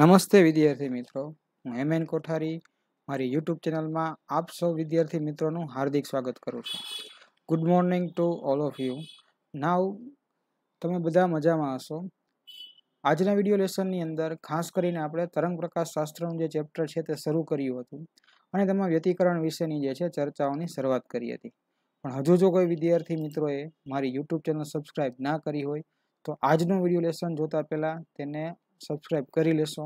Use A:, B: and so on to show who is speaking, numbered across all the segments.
A: નમસ્તે વિદ્યાર્થી મિત્રો હું એમ એન કોઠારી મારી યુટ્યુબ ચેનલમાં આપ સૌ વિદ્યાર્થી મિત્રોનું હાર્દિક સ્વાગત કરું છું good morning to all of you now તમે બધા મજામાં હશો આજના વિડીયો લેસનની અંદર ખાસ કરીને આપણે તરંગ પ્રકાશ શાસ્ત્રનું જે ચેપ્ટર છે તે શરૂ કર્યું હતું અને તેમાં વ્યતિકરણ વિશેની જે છે ચર્ચાઓની શરૂઆત કરી હતી પણ હજુ જો કોઈ વિદ્યાર્થી મિત્રોએ મારી યુટ્યુબ ચેનલ સબસ્ક્રાઈબ ના કરી હોય તો આજનું વિડીયો લેસન જોતા પહેલાં તેને સબસ્ક્રાઈબ કરી લેશો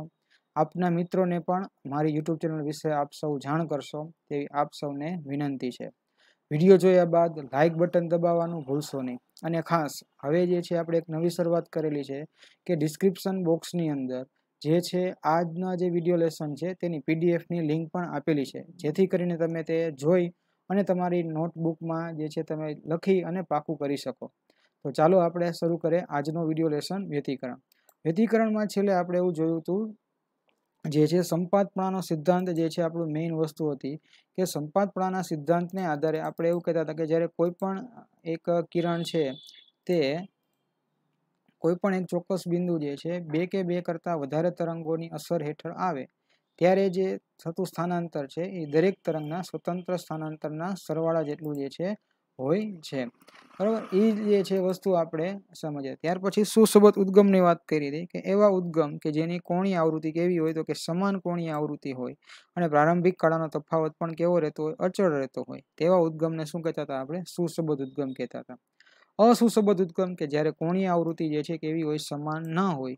A: આપના મિત્રોને પણ મારી યુટ્યુબ ચેનલ વિશે આપ સૌ જાણ કરશો તેવી આપ સૌને વિનંતી છે વિડીયો જોયા બાદ લાઇક બટન દબાવવાનું ભૂલશો નહીં અને ખાસ હવે જે છે આપણે એક નવી શરૂઆત કરેલી છે કે ડિસ્ક્રિપ્શન બોક્સની અંદર જે છે આજના જે વિડીયો લેસન છે તેની પીડીએફની લિંક પણ આપેલી છે જેથી કરીને તમે તે જોઈ અને તમારી નોટબુકમાં જે છે તમે લખી અને પાકું કરી શકો તો ચાલો આપણે શરૂ કરીએ આજનો વિડીયો લેસન વ્યતિકરણ વ્યધિકરણમાં છેલ્લે આપણે એવું જોયું હતું જે છે સંપાદપણાનો સિદ્ધાંત જે છે આપણું મેઇન વસ્તુ હતી કે સંપાદપણાના સિદ્ધાંતને આધારે આપણે એવું કહેતા હતા કે જ્યારે કોઈ પણ એક કિરણ છે તે કોઈપણ એક ચોક્કસ બિંદુ જે છે બે કે બે કરતાં વધારે તરંગોની અસર હેઠળ આવે ત્યારે જે થતું સ્થાનાંતર છે એ દરેક તરંગના સ્વતંત્ર સ્થાનાંતરના સરવાળા જેટલું જે છે હોય છે બરાબર એ જે છે વસ્તુ આપણે સમજીએ ત્યાર પછી સુસબત ઉદ્ગમની વાત કરી હતી કે એવા ઉદ્ગમ કે જેની કોણી આવૃત્તિ કેવી હોય તો કે સમાન કોણીય આવૃત્તિ હોય અને પ્રારંભિક કાળાનો તફાવત પણ કેવો રહેતો હોય અચળ રહેતો હોય તેવા ઉદ્ગમને શું કહેતા હતા આપણે સુસબત ઉદ્ગમ કહેતા હતા અસુસબત ઉદ્ગમ કે જ્યારે કોણી આવૃત્તિ જે છે કેવી હોય સમાન ન હોય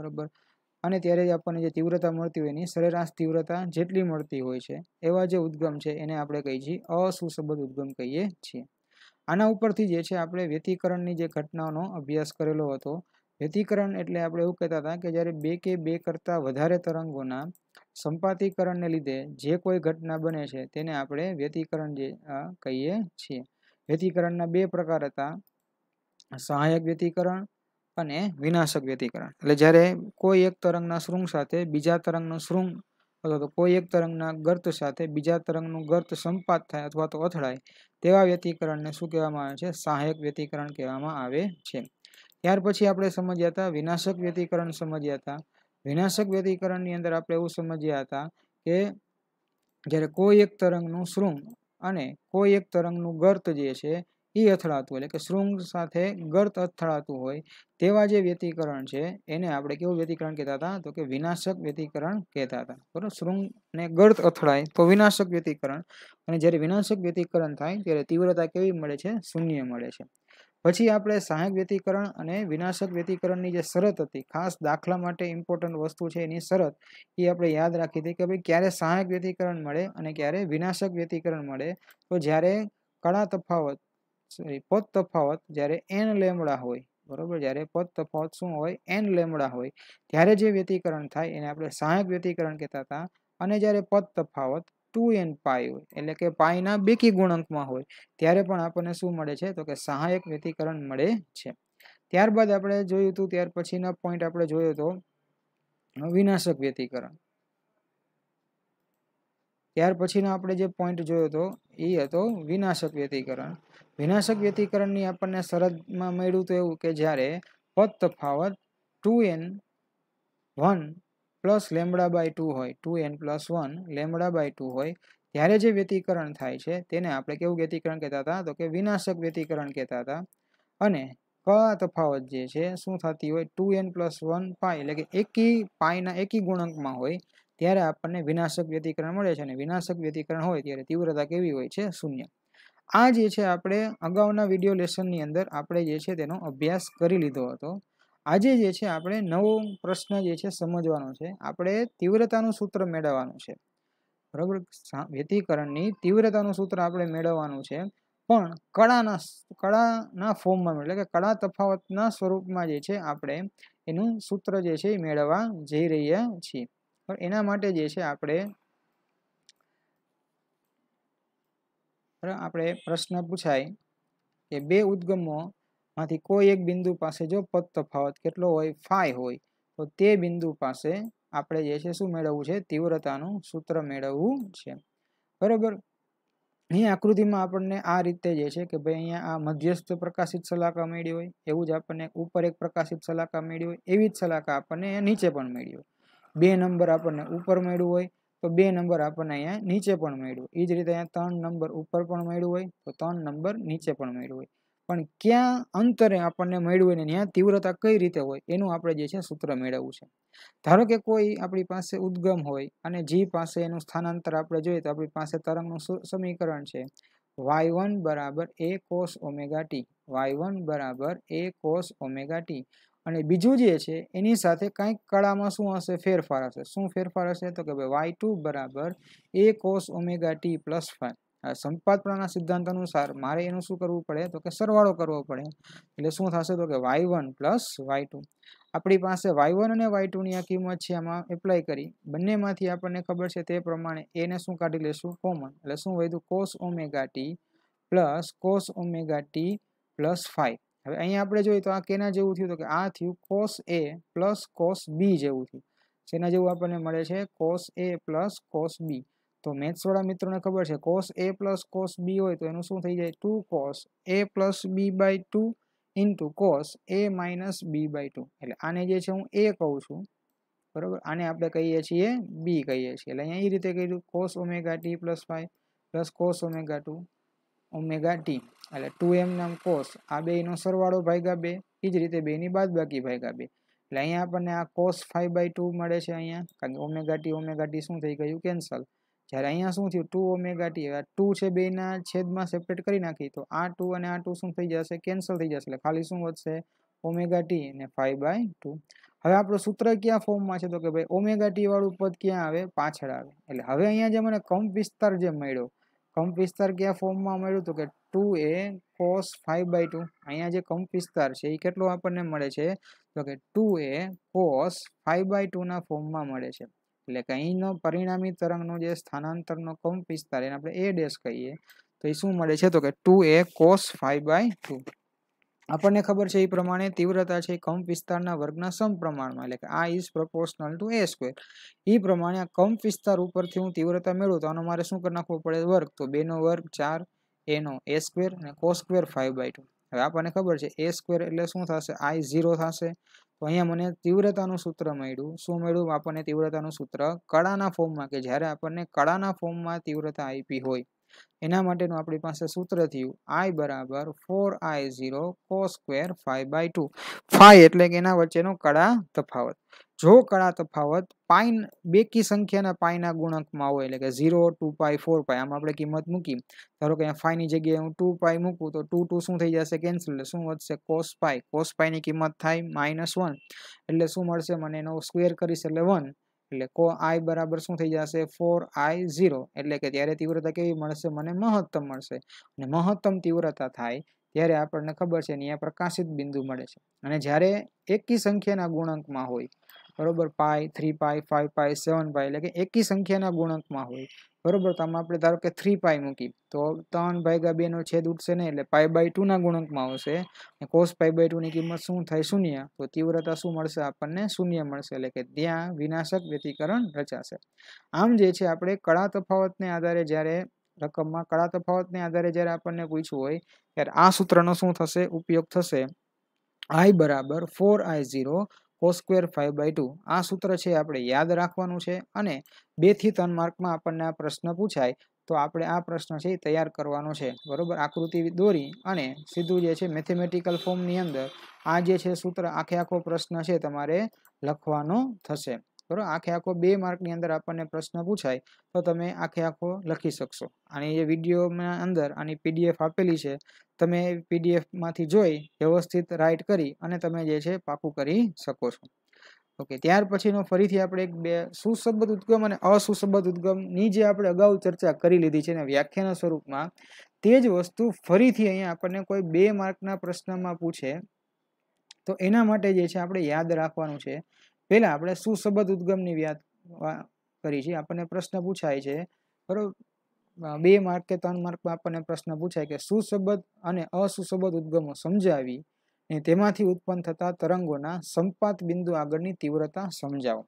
A: બરાબર અને ત્યારે જ આપણને જે તીવ્રતા મળતી હોય એની સરેરાશ તીવ્રતા જેટલી મળતી હોય છે એવા જે ઉદ્ગમ છે એને આપણે કહીએ છીએ અસુસબત ઉદ્ગમ કહીએ છીએ આના ઉપરથી જે છે આપણે વ્યતિકરણની જે ઘટનાનો અભ્યાસ કરેલો હતો વ્યતિકરણ એટલે આપણે એવું કહેતા હતા કે જ્યારે બે કે બે કરતાં વધારે તરંગોના સંપાતીકરણને લીધે જે કોઈ ઘટના બને છે તેને આપણે વ્યતિકરણ જે કહીએ છીએ વ્યતિકરણના બે પ્રકાર હતા સહાયક વ્યતિકરણ અને વિનાશક વ્યતિકરણ એટલે જ્યારે કોઈ એક તરંગના શૃંગ સાથે બીજા તરંગનો શૃંગ અથવા તો કોઈ એક તરંગના ગર્ત સાથે બીજા તરંગનું ગર્ત સંપાત થાય અથવા તો અથડાય તેવા વ્યતિકરણને શું કહેવામાં આવે છે સહાયક વ્યતિકરણ કહેવામાં આવે છે ત્યાર પછી આપણે સમજ્યા હતા વિનાશક વ્યતિકરણ સમજ્યા હતા વિનાશક વ્યતિકરણની અંદર આપણે એવું સમજ્યા હતા કે જ્યારે કોઈ એક તરંગનું શૃંગ અને કોઈ એક તરંગનું ગર્ત જે છે એ અથડાતું એટલે કે શૃંગ સાથે ગર્ત અથડાતું હોય તેવા જે વ્યતિકરણ છે એને આપણે કેવું વ્યતિકરણ કહેતા હતા તો કે વિનાશક વ્યતિકરણ કહેતા હતા બરાબર શૃંગ ને ગર્ત અથડાય તો વિનાશક વ્યતિકરણ અને જ્યારે વિનાશક વ્યતિકરણ થાય ત્યારે તીવ્રતા કેવી મળે છે શૂન્ય મળે છે પછી આપણે સહાયક વ્યતિકરણ અને વિનાશક વ્યતિકરણની જે શરત હતી ખાસ દાખલા માટે ઇમ્પોર્ટન્ટ વસ્તુ છે એની શરત એ આપણે યાદ રાખી હતી કે ભાઈ ક્યારે સહાયક વ્યતિકરણ મળે અને ક્યારે વિનાશક વ્યતિકરણ મળે તો જ્યારે કળા તફાવત સોરી પદ તફાવત જ્યારે એન લેમડા હોય બરોબર જ્યારે પદ તફાવત શું હોય એન લેમડા હોય ત્યારે જે વ્યતિકરણ થાય એને આપણે સહાયક વ્યતિકરણ કહેતા હતા અને જ્યારે પદ તફાવત ટુ એન પાય હોય એટલે કે પાયના બેકી ગુણાંકમાં હોય ત્યારે પણ આપણને શું મળે છે તો કે સહાયક વ્યતિકરણ મળે છે ત્યારબાદ આપણે જોયું હતું ત્યાર પછીના પોઈન્ટ આપણે જોયો હતો વિનાશક વ્યતિકરણ ત્યાર પછીનો આપણે જે પોઈન્ટ જોયો હતો એ હતો વિનાશક વ્યતિકરણ વિનાશક વ્યતિકરણની આપણને શરદમાં મળ્યું તો એવું કે જ્યારે પદ તફાવત two N one plus lambda by two હોય two N plus one lambda by two હોય ત્યારે જે વ્યતિકરણ થાય છે તેને આપણે કેવું વ્યતિકરણ કહેતા હતા તો કે વિનાશક વ્યતિકરણ કહેતા હતા અને ક તફાવત જે છે શું થતી હોય two N plus one pi એટલે કે એકી પાયના એકી ગુણાંકમાં હોય ત્યારે આપણને વિનાશક વ્યતિકરણ મળે છે અને વિનાશક વ્યતિકરણ હોય ત્યારે તીવ્રતા કેવી હોય છે શૂન્ય આ જે છે આપણે અગાઉના વિડીયો લેસનની અંદર આપણે જે છે તેનો અભ્યાસ કરી લીધો હતો આજે જે છે આપણે નવો પ્રશ્ન જે છે સમજવાનો છે આપણે તીવ્રતાનું સૂત્ર મેળવવાનું છે બરાબર વ્યતિકરણની તીવ્રતાનું સૂત્ર આપણે મેળવવાનું છે પણ કળાના કળાના ફોર્મમાં એટલે કે કળા તફાવતના સ્વરૂપમાં જે છે આપણે એનું સૂત્ર જે છે એ મેળવવા જઈ રહ્યા છીએ પણ એના માટે જે છે આપણે આપણે પ્રશ્ન પૂછાય કે બે ઉદ્ગમોમાંથી કોઈ એક બિંદુ પાસે જો પદ તફાવત કેટલો હોય ફાઈ હોય તો તે બિંદુ પાસે આપણે જે છે શું મેળવવું છે તીવ્રતાનું સૂત્ર મેળવવું છે બરોબર અહીં આકૃતિમાં આપણને આ રીતે જે છે કે ભાઈ અહીંયા આ મધ્યસ્થ પ્રકાશિત સલાકા મળી હોય એવું જ આપણને ઉપર એક પ્રકાશિત સલાકા મળી હોય એવી જ સલાકા આપણને નીચે પણ મેળવી હોય બે નંબર આપણને ઉપર મળ્યું હોય તો બે નંબર આપણને અહીંયા નીચે પણ મળ્યું એ જ રીતે અહીંયા ત્રણ નંબર ઉપર પણ મળ્યું હોય તો ત્રણ નંબર નીચે પણ મળ્યું હોય પણ ક્યાં અંતરે આપણને મળ્યું હોય ને ત્યાં તીવ્રતા કઈ રીતે હોય એનું આપણે જે છે સૂત્ર મેળવવું છે ધારો કે કોઈ આપણી પાસે ઉદ્ગમ હોય અને જી પાસે એનું સ્થાનાંતર આપણે જોઈએ તો આપણી પાસે તરંગનું સમીકરણ છે વાય વન બરાબર A cos omega T Y one બરાબર એ કોસ ઓમેગા ટી અને બીજું જે છે એની સાથે કંઈક કળામાં શું હશે ફેરફાર હશે શું ફેરફાર હશે તો કે ભાઈ વાય ટુ બરાબર A cos omega T plus five સંપાદપણાના સિદ્ધાંત અનુસાર મારે એનું શું કરવું પડે તો કે સરવાળો કરવો પડે એટલે શું થશે તો કે Y one plus Y two આપણી પાસે વાય વન અને વાય ટુની આ કિંમત છે આમાં એપ્લાય કરી બંનેમાંથી આપણને ખબર છે તે પ્રમાણે એને શું કાઢી લેશું કોમન એટલે શું વધ્યું cos omega T plus cos omega T plus five હવે અહીંયા આપણે જોઈએ તો આ કેના જેવું થયું તો કે આ થયું cos A plus cos B જેવું થયું જેના જેવું આપણને મળે છે cos A plus cos B તો મેથ્સવાળા મિત્રોને ખબર છે cos A plus cos B હોય તો એનું શું થઈ જાય two cos A plus B by two into cos A minus B by two એટલે આને જે છે હું એ કહું છું બરાબર આને આપણે કહીએ છીએ બી કહીએ છીએ એટલે અહીંયા એ રીતે કહ્યું cos omega T plus five plus cos omega two omega T એટલે ટુ એમ નામ કોસ આ બેનો સરવાળો ભાગ્યા બે એ જ રીતે બેની બાદ બાકી ભાગ્યા બે એટલે અહીંયા આપણને આ કોસ ફાઈવ બાય ટુ મળે છે અહીંયા કારણ કે ઓમેગાટી ઓમેગાટી શું થઈ ગયું કેન્સલ જ્યારે અહીંયા શું થયું ટુ ઓમેગાટી આ ટુ છે બેના છેદમાં સેપરેટ કરી નાખી તો આ ટુ અને આ ટુ શું થઈ જશે કેન્સલ થઈ જશે એટલે ખાલી શું વધશે ઓમેગાટી અને ફાઈવ બાય ટુ હવે આપણું સૂત્ર ક્યાં ફોર્મમાં છે તો કે ભાઈ ઓમેગાટી વાળું પદ ક્યાં આવે પાછળ આવે એટલે હવે અહીંયા જે મને કંપ વિસ્તાર જે મળ્યો કંપ વિસ્તાર કયા ફોર્મમાં મળ્યું તો કે two A cos five by two અહીંયા જે કંપ વિસ્તાર છે એ કેટલો આપણને મળે છે તો કે two A cos five by ટુના ફોર્મમાં મળે છે એટલે કે અહીંનો પરિણામી તરંગનો જે સ્થાનાંતરનો કંપ વિસ્તાર એને આપણે એ ડેશ કહીએ તો એ શું મળે છે તો કે two A cos five by two આપણને ખબર છે એ પ્રમાણે તીવ્રતા છે કંપ વિસ્તારના વર્ગના સમ પ્રમાણમાં એટલે કે આ is proportional to A square એ પ્રમાણે આ કંપ વિસ્તાર ઉપરથી હું તીવ્રતા મેળવું તો આનો મારે શું કરી નાખવો પડે વર્ગ તો બેનો વર્ગ ચાર એનો એ સ્ક્વેર અને કો સ્ક્વેર ફાઇવ બાય ટુ હવે આપણને ખબર છે એ સ્ક્વેર એટલે શું થશે આઈ ઝીરો થશે તો અહીંયા મને તીવ્રતાનું સૂત્ર મળ્યું શું મળ્યું આપણને તીવ્રતાનું સૂત્ર કળાના ફોર્મમાં કે જ્યારે આપણને કળાના ફોર્મમાં તીવ્રતા આપી હોય એના માટેનું આપણી પાસે સૂત્ર થયું આઈ બરાબર four I zero cos square five by two phi એટલે કે એના વચ્ચેનો કળા તફાવત જો કળા તફાવત પાઇન બેકી સંખ્યાના પાઇના ગુણકમાં હોય એટલે કે zero two pi four pi આમ આપણે કિંમત મૂકી ધારો કે અહીંયા ફાઈની જગ્યાએ હું ટુ પાઈ મૂકું તો ટુ ટુ શું થઈ જશે કેન્સલ એટલે શું વધશે કોસ પાઈ કોસ પાઈની કિંમત થાય માઇનસ વન એટલે શું મળશે મને એનો સ્ક્વેર કરીશ એટલે વન એટલે કો આઈ બરાબર શું થઈ જશે ફોર આઈ ઝીરો એટલે કે ત્યારે તીવ્રતા કેવી મળશે મને મહત્તમ મળશે અને મહત્તમ તીવ્રતા થાય ત્યારે આપણને ખબર છે અહીંયા પ્રકાશિત બિંદુ મળે છે અને જ્યારે એકી સંખ્યાના ગુણાંકમાં હોય બરોબર પાય થ્રી પાય ફાઈવ પાય સેવન પાય એટલે કે એકી સંખ્યાના ગુણકમાં હોય બરોબર તો આમાં આપણે ધારો કે થ્રી પાય મૂકી તો ત્રણ ભાગ્યા બેનો છેદ ઉઠશે નહીં એટલે પાય બાય ટુના ગુણકમાં આવશે કોસ પાય બાય ટુની કિંમત શું થાય શૂન્ય તો તીવ્રતા શું મળશે આપણને શૂન્ય મળશે એટલે કે ત્યાં વિનાશક વ્યતિકરણ રચાશે આમ જે છે આપણે કળા તફાવતને આધારે જ્યારે રકમમાં કળા તફાવતને આધારે જ્યારે આપણને પૂછ્યું હોય ત્યારે આ સૂત્રનો શું થશે ઉપયોગ થશે આઈ બરાબર four I zero cos square five by two આ સૂત્ર છે આપણે યાદ રાખવાનું છે અને બેથી ત્રણ માર્કમાં આપણને આ પ્રશ્ન પૂછાય તો આપણે આ પ્રશ્ન છે તૈયાર કરવાનો છે બરોબર આકૃતિ દોરી અને સીધું જે છે મેથેમેટિકલ ફોર્મની અંદર આ જે છે સૂત્ર આખે આખો પ્રશ્ન છે તમારે લખવાનો થશે બરાબર આખે આખો બે માર્કની અંદર આપણને પ્રશ્ન પૂછાય તો તમે આખે આખો લખી શકશો આની જે વિડીયોના અંદર આની પીડીએફ આપેલી છે તમે પીડીએફમાંથી જોઈ વ્યવસ્થિત રાઇટ કરી અને તમે જે છે પાકું કરી શકો છો ઓકે ત્યાર પછીનો ફરીથી આપણે એક બે સુસંબદ્ધ ઉદ્ગમ અને અસુસંબદ્ધ ઉદગમની જે આપણે અગાઉ ચર્ચા કરી લીધી છે અને વ્યાખ્યાના સ્વરૂપમાં તે જ વસ્તુ ફરીથી અહીંયા આપણને કોઈ બે માર્કના પ્રશ્નમાં પૂછે તો એના માટે જે છે આપણે યાદ રાખવાનું છે પહેલાં આપણે સુસંબદ્ધ ઉદ્ગમની વ્યાત કરી છે આપણને પ્રશ્ન પૂછાય છે બરાબર બે માર્ક કે ત્રણ માર્કમાં આપણને પ્રશ્ન પૂછાય કે સુસંબદ્ધ અને અસુસંબદ્ધ ઉદ્ગમો સમજાવી અને તેમાંથી ઉત્પન્ન થતા તરંગોના સંપાત બિંદુ આગળની તીવ્રતા સમજાવો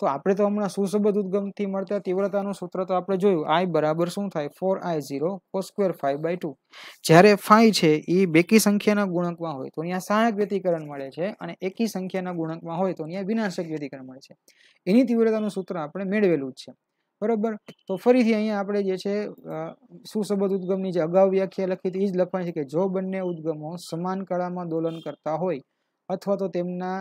A: તો આપણે તો હમણાં સુસંબંધ ઉદ્ગમથી મળતા તીવ્રતાનું સૂત્ર તો આપણે જોયું આઈ બરાબર શું થાય four I zero cos square five by two જ્યારે ફાઈ છે એ બેકી સંખ્યાના ગુણકમાં હોય તો અહીંયા સહાયક વ્યતિકરણ મળે છે અને એકી સંખ્યાના ગુણકમાં હોય તો અહીંયા વિનાશક વ્યતિકરણ મળે છે એની તીવ્રતાનું સૂત્ર આપણે મેળવેલું જ છે બરોબર તો ફરીથી અહીંયા આપણે જે છે સુસંબંધ ઉદ્ગમની જે અગાઉ વ્યાખ્યા લખી હતી એ જ લખવાની છે કે જો બંને ઉદ્ગમો સમાન કાળામાં દોલન કરતા હોય અથવા તો તેમના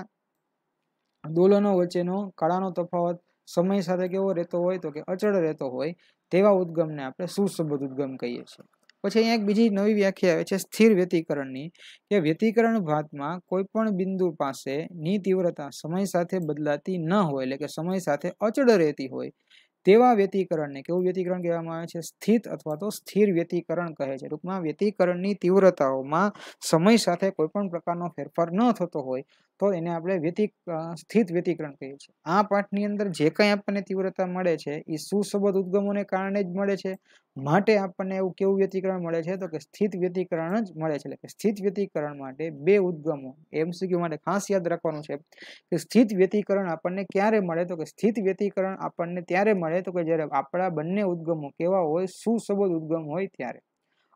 A: દોલનો વચ્ચેનો કાળાનો તફાવત સમય સાથે કેવો રહેતો હોય તો કે અચળ રહેતો હોય તેવા ઉદ્ગમને આપણે સુસંબંધ ઉદ્ગમ કહીએ છીએ પછી અહીંયા એક બીજી નવી વ્યાખ્યા આવે છે સ્થિર વ્યતિકરણની કે વ્યતિકરણ ભાતમાં કોઈ પણ બિંદુ પાસેની તીવ્રતા સમય સાથે બદલાતી ન હોય એટલે કે સમય સાથે અચળ રહેતી હોય તેવા વ્યતિકરણને કેવું વ્યતિકરણ કહેવામાં આવે છે સ્થિત અથવા તો સ્થિર વ્યતિકરણ કહે છે ટૂંકમાં વ્યતિકરણની તીવ્રતાઓમાં સમય સાથે કોઈ પણ પ્રકારનો ફેરફાર ન થતો હોય તો એને આપણે વ્યતિક સ્થિત વ્યતિકરણ કહીએ છીએ આ પાઠની અંદર જે કંઈ આપણને તીવ્રતા મળે છે એ સુસંબદ્ધ ઉદ્ગમોને કારણે જ મળે છે માટે આપણને એવું કેવું વ્યતિકરણ મળે છે તો કે સ્થિત વ્યતિકરણ જ મળે છે એટલે કે સ્થિત વ્યતિકરણ માટે બે ઉદ્ગમો એમસીક્યુ માટે ખાસ યાદ રાખવાનું છે કે સ્થિત વ્યતિકરણ આપણને ક્યારે મળે તો કે સ્થિત વ્યતિકરણ આપણને ત્યારે મળે તો કે જ્યારે આપણા બંને ઉદ્ગમો કેવા હોય સુસંબદ્ધ ઉદ્ગમ હોય ત્યારે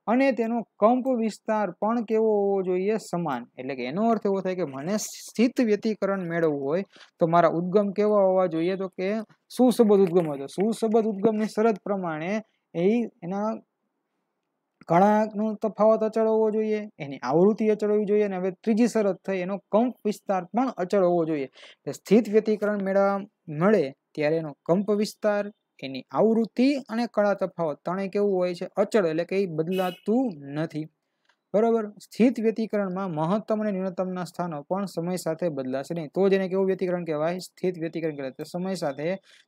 A: અને તેનો કંપ વિસ્તાર પણ કેવો હોવો જોઈએ સમાન એટલે કે એનો અર્થ એવો થાય કે મને સ્થિત વ્યતિકરણ મેળવવું હોય તો મારા ઉદ્ગમ કેવા હોવા જોઈએ તો કે સુસંબદ્ધ ઉદ્ગમ હોય તો સુસંબદ્ધ ઉદ્ગમની શરત પ્રમાણે એ એના ઘણાનો તફાવત અચળ હોવો જોઈએ એની આવૃત્તિ અચળ હોવી જોઈએ અને હવે ત્રીજી શરત થઈ એનો કંપ વિસ્તાર પણ અચળ હોવો જોઈએ સ્થિત વ્યતિકરણ મેળવવા મળે ત્યારે એનો કંપ વિસ્તાર એની આવૃત્તિ અને કળા તફાવત ત્રણેય કેવું હોય છે અચળ એટલે કે બદલાતું નથી બરાબર સ્થિત વ્યતિકરણમાં મહત્તમ અને ન્યૂનતમના સ્થાનો પણ સમય સાથે બદલાશે નહીં તો જ એને કેવું વ્યતિકરણ કહેવાય સ્થિત વ્યતિકરણ કહેવાય તો સમય સાથે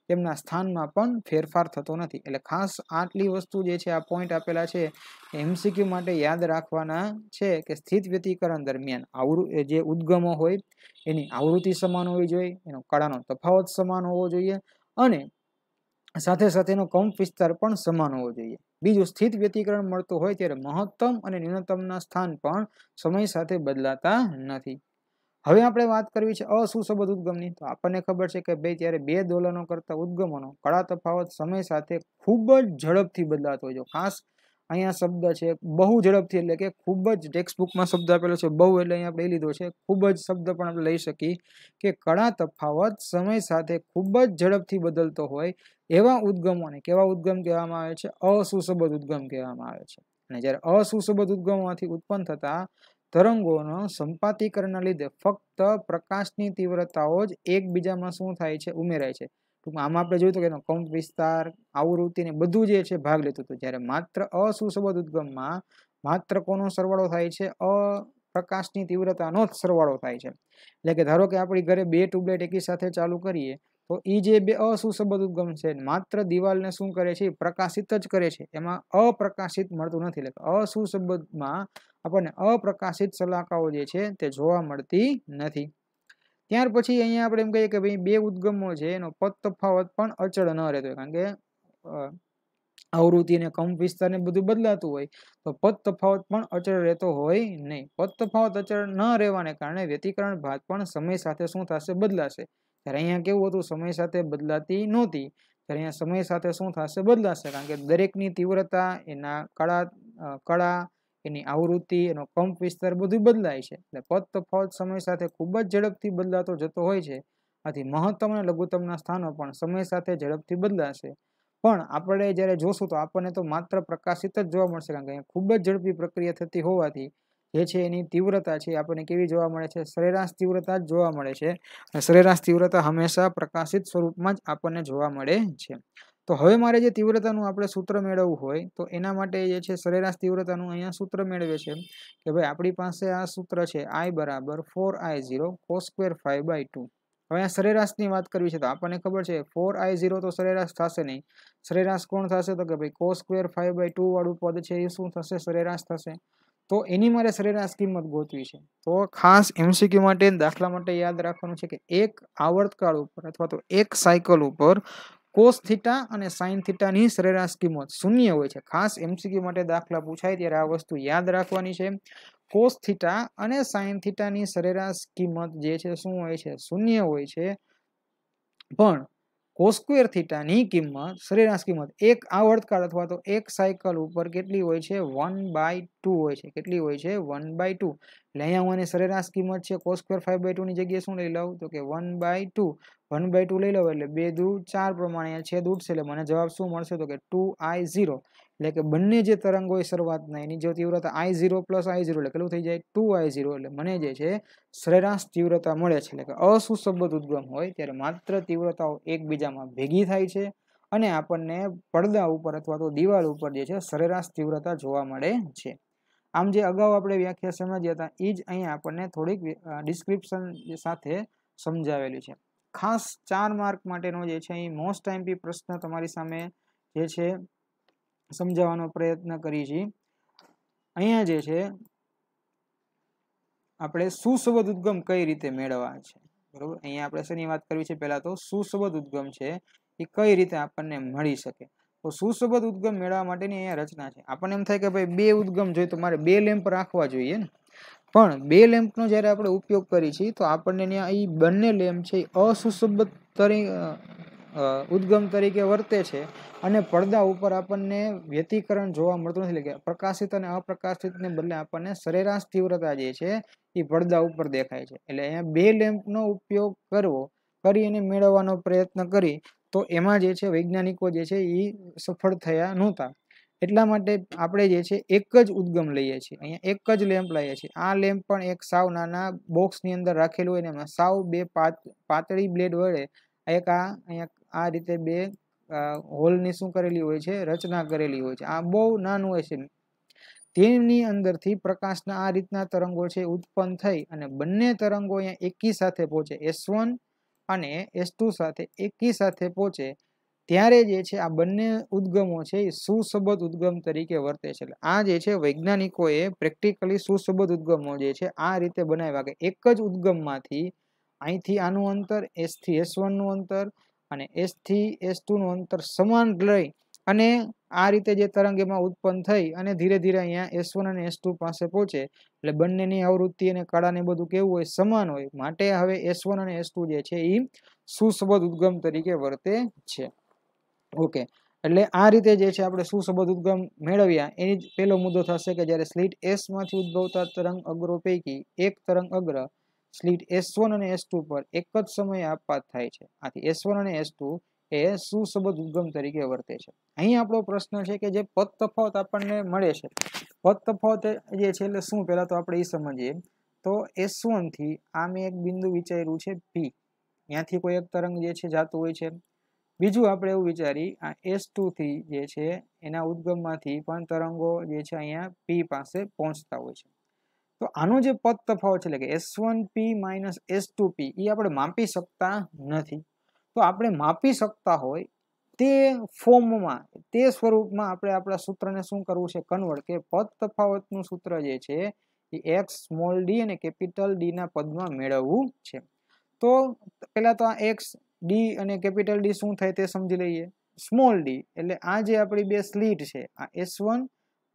A: તેમના સ્થાનમાં પણ ફેરફાર થતો નથી એટલે ખાસ આટલી વસ્તુ જે છે આ પોઈન્ટ આપેલા છે એમસીક્યુ માટે યાદ રાખવાના છે કે સ્થિત વ્યતિકરણ દરમિયાન આવૃ જે ઉદ્ગમો હોય એની આવૃત્તિ સમાન હોવી જોઈએ એનો કળાનો તફાવત સમાન હોવો જોઈએ અને સાથે સાથેનો કંપ વિસ્તાર પણ સમાન હોવો જોઈએ બીજું સ્થિત વ્યતિકરણ મળતું હોય ત્યારે મહત્તમ અને ન્યૂનતમના સ્થાન પણ સમય સાથે બદલાતા નથી હવે આપણે વાત કરવી છે અસુસંબંધ ઉદ્ગમની તો આપણને ખબર છે કે ભાઈ ત્યારે બે દોલનો કરતા ઉદ્ગમોનો કળા તફાવત સમય સાથે ખૂબ જ ઝડપથી બદલાતો હોય છે ખાસ અહીંયા શબ્દ છે બહુ ઝડપથી એટલે કે ખૂબ જ ટેક્સ્ટબુકમાં શબ્દ આપેલો છે બહુ એટલે અહીંયા આપણે લીધો છે ખૂબ જ શબ્દ પણ આપણે લઈ શકીએ કે કળા તફાવત સમય સાથે ખૂબ જ ઝડપથી બદલતો હોય એવા ઉદ્ગમોને કેવા ઉદગમ કહેવામાં આવે છે અસુસબદ ઉદ્ગમ કહેવામાં આવે છે અને જ્યારે અસુસબદ ઉદ્ગમોમાંથી ઉત્પન્ન થતા તરંગોનો સંપાતિકરણના લીધે ફક્ત પ્રકાશની તીવ્રતાઓ જ એકબીજામાં શું થાય છે ઉમેરાય છે ટૂંકમાં આમાં આપણે જોયું તો કે એનો કૌંક વિસ્તાર આવૃત્તિ ને બધું જે છે ભાગ લેતું હતું જ્યારે માત્ર અસુસંબદ્ધ ઉદ્ગમમાં માત્ર કોનો સરવાળો થાય છે અ પ્રકાશની તીવ્રતાનો જ સરવાળો થાય છે એટલે કે ધારો કે આપણી ઘરે બે ટ્યુબલાઇટ એકી સાથે ચાલુ કરીએ તો એ જે બે અસુસંબદ્ધ ઉદ્ગમ છે માત્ર દિવાલને શું કરે છે પ્રકાશિત જ કરે છે એમાં અપ્રકાશિત મળતું નથી એટલે અસુસંબદ્ધમાં આપણને અપ્રકાશિત સલાકાઓ જે છે તે જોવા મળતી નથી ત્યાર પછી અહીંયા આપણે એમ કહીએ કે ભાઈ બે ઉદગમો છે એનો પદ તફાવત પણ અચળ ન રહેતો હોય કારણ કે આવૃત્તિ અને કંપ વિસ્તાર ને બધું બદલાતું હોય તો પદ તફાવત પણ અચળ રહેતો હોય નહીં પદ તફાવત અચળ ન રહેવાને કારણે વ્યતિકરણ ભાત પણ સમય સાથે શું થશે બદલાશે ત્યારે અહીંયા કેવું હતું સમય સાથે બદલાતી નહોતી ત્યારે અહીંયા સમય સાથે શું થશે બદલાશે કારણ કે દરેકની તીવ્રતા એના કળા કળા એની આવૃત્તિ એનો કંપ વિસ્તાર બધું બદલાય છે એટલે પદ તફાવત સમય સાથે ખૂબ જ ઝડપથી બદલાતો જતો હોય છે આથી મહત્તમ અને લઘુત્તમના સ્થાનો પણ સમય સાથે ઝડપથી બદલાશે પણ આપણે જ્યારે જોશું તો આપણને તો માત્ર પ્રકાશિત જ જોવા મળશે કારણ કે ખૂબ જ ઝડપી પ્રક્રિયા થતી હોવાથી જે છે એની તીવ્રતા છે આપણને કેવી જોવા મળે છે સરેરાશ તીવ્રતા જ જોવા મળે છે સરેરાશ તીવ્રતા હંમેશા પ્રકાશિત સ્વરૂપમાં જ આપણને જોવા મળે છે તો હવે મારે જે તીવ્રતાનું આપણે સૂત્ર મેળવવું હોય તો એના માટે જે છે સરેરાશ તીવ્રતાનું અહીંયા સૂત્ર મેળવે છે કે ભાઈ આપણી પાસે આ સૂત્ર છે આઈ બરાબર four I zero cos square five by two હવે આ સરેરાશની વાત કરવી છે તો આપણને ખબર છે ફોર આઈ ઝીરો તો સરેરાશ થશે નહીં સરેરાશ કોણ થશે તો કે ભાઈ કો સ્ક્વેર ફાઈવ બાય ટુ વાળું પદ છે એ શું થશે સરેરાશ થશે તો એની મારે સરેરાશ કિંમત ગોતવી છે તો ખાસ એમસીક્યુ માટે દાખલા માટે યાદ રાખવાનું છે કે એક આવર્તકાળ ઉપર અથવા તો એક સાયકલ ઉપર કોસ થીટા અને સાઇન થીટાની સરેરાશ કિંમત શૂન્ય હોય છે ખાસ એમસીક્યુ માટે દાખલા પૂછાય ત્યારે આ વસ્તુ યાદ રાખવાની છે કોસ થીટા અને સાઇન થીટાની સરેરાશ કિંમત જે છે શું હોય છે શૂન્ય હોય છે પણ cos2 थीटा ની કિંમત સરેરાશ કિંમત એક આવર્તકાળ અથવા તો એક સાયકલ ઉપર કેટલી હોય છે 1/2 હોય છે કેટલી હોય છે 1/2 એટલે અહીંયા હું અને સરેરાશ કિંમત છે cos2 5/2 ની જગ્યાએ શું લઈ લઉં તો કે 1/2 1/2 લઈ લઉં એટલે 2 2 4 પ્રમાણે છેદ ઉડશે એટલે મને જવાબ શું મળશે તો કે 2i0 એટલે કે બંને જે તરંગો એ શરૂઆતના એની જે તીવ્રતા I zero plus I zero એટલે કેટલું થઈ જાય ટુ આઈ ઝીરો એટલે મને જે છે સરેરાશ તીવ્રતા મળે છે એટલે કે અસુસંબદ્ધ ઉદ્ગમ હોય ત્યારે માત્ર તીવ્રતાઓ એકબીજામાં ભેગી થાય છે અને આપણને પડદા ઉપર અથવા તો દિવાલ ઉપર જે છે સરેરાશ તીવ્રતા જોવા મળે છે આમ જે અગાઉ આપણે વ્યાખ્યા સમજ્યા હતા એ જ અહીંયા આપણને થોડીક ડિસ્ક્રિપ્શન સાથે સમજાવેલી છે ખાસ ચાર માર્ક માટેનો જે છે અહીં મોસ્ટ ટાઈમ ટાઈમપી પ્રશ્ન તમારી સામે જે છે સમજાવવાનો પ્રયત્ન કરીએ છીએ અહીંયા જે છે આપણે સુસબદ ઉદ્ગમ કઈ રીતે મેળવવા છે બરોબર અહીંયા આપણે શેની વાત કરવી છે પહેલાં તો સુસબદ ઉદ્ગમ છે એ કઈ રીતે આપણને મળી શકે તો સુસબદ ઉદ્ગમ મેળવવા માટેની અહીંયા રચના છે આપણને એમ થાય કે ભાઈ બે ઉદ્ગમ જોઈએ તો મારે બે લેમ્પ રાખવા જોઈએ ને પણ બે લેમ્પનો જ્યારે આપણે ઉપયોગ કરીએ છીએ તો આપણને ત્યાં એ બંને લેમ્પ છે અસુસબત તરી ઉદ્ગમ તરીકે વર્તે છે અને પડદા ઉપર આપણને વ્યતિકરણ જોવા મળતું નથી એટલે કે પ્રકાશિત અને અપ્રકાશિતને બદલે આપણને સરેરાશ તીવ્રતા જે છે એ પડદા ઉપર દેખાય છે એટલે અહીંયા બે લેમ્પનો ઉપયોગ કરવો કરી અને મેળવવાનો પ્રયત્ન કરી તો એમાં જે છે વૈજ્ઞાનિકો જે છે એ સફળ થયા નહોતા એટલા માટે આપણે જે છે એક જ ઉદ્ગમ લઈએ છીએ અહીંયા એક જ લેમ્પ લઈએ છીએ આ લેમ્પ પણ એક સાવ નાના બોક્સની અંદર રાખેલું હોય ને એમાં સાવ બે પાત પાતળી બ્લેડ વડે એક આ અહીંયા આ રીતે બે હોલની શું કરેલી હોય છે રચના કરેલી હોય છે આ બહુ નાનું હોય છે તેની અંદરથી પ્રકાશના આ રીતના તરંગો છે ઉત્પન્ન થઈ અને બંને તરંગો અહીંયા એકી સાથે પહોંચે એસ અને એસ સાથે એકી સાથે પહોંચે ત્યારે જે છે આ બંને ઉદ્ગમો છે એ સુસંબદ્ધ ઉદ્ગમ તરીકે વર્તે છે એટલે આ જે છે વૈજ્ઞાનિકોએ પ્રેક્ટિકલી સુસંબદ્ધ ઉદ્ગમો જે છે આ રીતે બનાવ્યા કે એક જ ઉદ્ગમમાંથી અહીંથી આનું અંતર એસથી એસ વનનું અંતર અને એસ થી એસ ટુનું અંતર સમાન લઈ અને આ રીતે જે તરંગ એમાં ઉત્પન્ન થઈ અને ધીરે ધીરે અહીંયા એસ વન અને એસ ટુ પાસે પહોંચે એટલે બંનેની આવૃત્તિ અને કળાને બધું કેવું હોય સમાન હોય માટે હવે એસ વન અને એસ ટુ જે છે એ સુસંબદ્ધ ઉદ્ગમ તરીકે વર્તે છે ઓકે એટલે આ રીતે જે છે આપણે સુસંબદ્ધ ઉદ્ગમ મેળવ્યા એની પહેલો મુદ્દો થશે કે જ્યારે સ્લીટ એસ માંથી ઉદ્ભવતા તરંગ અગ્રો પૈકી એક તરંગ અગ્ર સ્લીટ એસ અને એસ પર એક જ સમયે આપપાત થાય છે આથી એસ અને એસ ટુ એ સુસંબંધ ઉદ્ગમ તરીકે વર્તે છે અહીં આપણો પ્રશ્ન છે કે જે પદ તફાવત આપણને મળે છે પદ તફાવત જે છે એટલે શું પહેલાં તો આપણે એ સમજીએ તો એસ વનથી આ મેં એક બિંદુ વિચાર્યું છે પી ત્યાંથી કોઈ એક તરંગ જે છે જાતું હોય છે બીજું આપણે એવું વિચારી આ એસ ટુથી જે છે એના ઉદ્ગમમાંથી પણ તરંગો જે છે અહીંયા પી પાસે પહોંચતા હોય છે તો આનો જે પદ તફાવત છે એટલે કે S one P minus S two P એ આપણે માપી શકતા નથી તો આપણે માપી શકતા હોય તે ફોર્મમાં તે સ્વરૂપમાં આપણે આપણા સૂત્રને શું કરવું છે કન્વર્ટ કે પદ તફાવતનું સૂત્ર જે છે એ એક્સ સ્મોલ ડી અને કેપિટલ ડીના પદમાં મેળવવું છે તો પહેલાં તો આ એક્સ ડી અને કેપિટલ ડી શું થાય તે સમજી લઈએ સ્મોલ ડી એટલે આ જે આપણી બે સ્લીટ છે આ એસ વન